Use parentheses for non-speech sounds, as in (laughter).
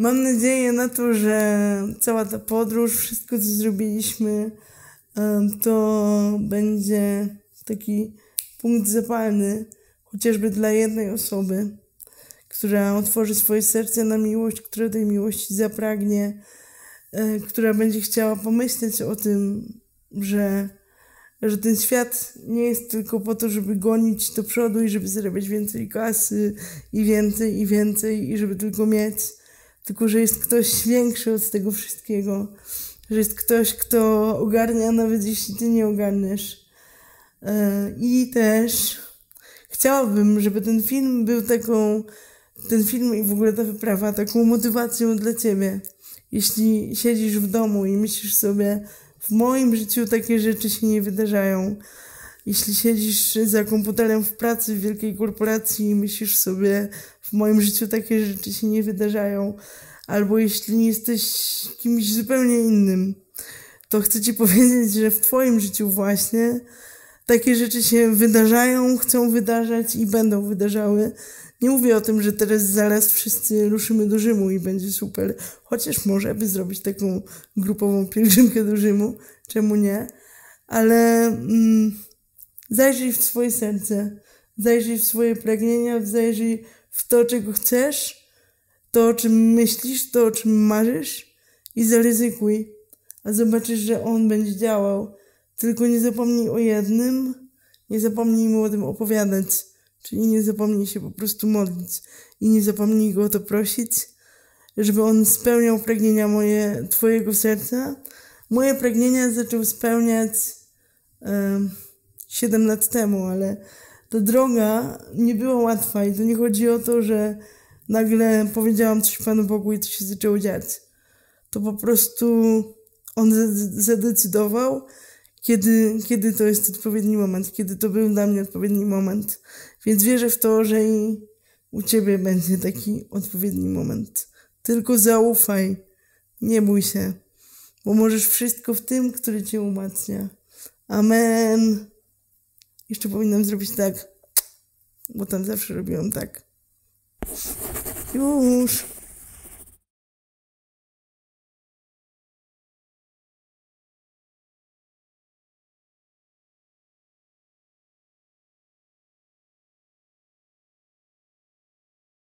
Mam nadzieję na to, że cała ta podróż, wszystko co zrobiliśmy, to będzie taki punkt zapalny, chociażby dla jednej osoby, która otworzy swoje serce na miłość, która tej miłości zapragnie, e, która będzie chciała pomyśleć o tym, że, że ten świat nie jest tylko po to, żeby gonić do przodu i żeby zarabiać więcej kasy i więcej i więcej i żeby tylko mieć tylko że jest ktoś większy od tego wszystkiego, że jest ktoś, kto ogarnia, nawet jeśli ty nie ogarniesz. E, I też chciałabym, żeby ten film był taką, ten film i w ogóle ta wyprawa taką motywacją dla ciebie. Jeśli siedzisz w domu i myślisz sobie, w moim życiu takie rzeczy się nie wydarzają. Jeśli siedzisz za komputerem w pracy w wielkiej korporacji i myślisz sobie, w moim życiu takie rzeczy się nie wydarzają, albo jeśli nie jesteś kimś zupełnie innym, to chcę Ci (laughs) powiedzieć, że w Twoim życiu właśnie takie rzeczy się wydarzają, chcą wydarzać i będą wydarzały. Nie mówię o tym, że teraz zaraz wszyscy ruszymy do Rzymu i będzie super, chociaż może by zrobić taką grupową pielgrzymkę do Rzymu, czemu nie? Ale. Mm, Zajrzyj w swoje serce, zajrzyj w swoje pragnienia, zajrzyj w to, czego chcesz, to, o czym myślisz, to, o czym marzysz i zaryzykuj, a zobaczysz, że on będzie działał. Tylko nie zapomnij o jednym, nie zapomnij mu o tym opowiadać, czyli nie zapomnij się po prostu modlić i nie zapomnij go o to prosić, żeby on spełniał pragnienia moje, twojego serca. Moje pragnienia zaczął spełniać... Yy, 7 lat temu, ale ta droga nie była łatwa i to nie chodzi o to, że nagle powiedziałam coś Panu Bogu i to się zaczęło dziać. To po prostu On zadecydował, kiedy, kiedy to jest odpowiedni moment, kiedy to był dla mnie odpowiedni moment. Więc wierzę w to, że i u Ciebie będzie taki odpowiedni moment. Tylko zaufaj, nie bój się, bo możesz wszystko w tym, który Cię umacnia. Amen. Jeszcze powinnam zrobić tak, bo tam zawsze robiłam tak. Już.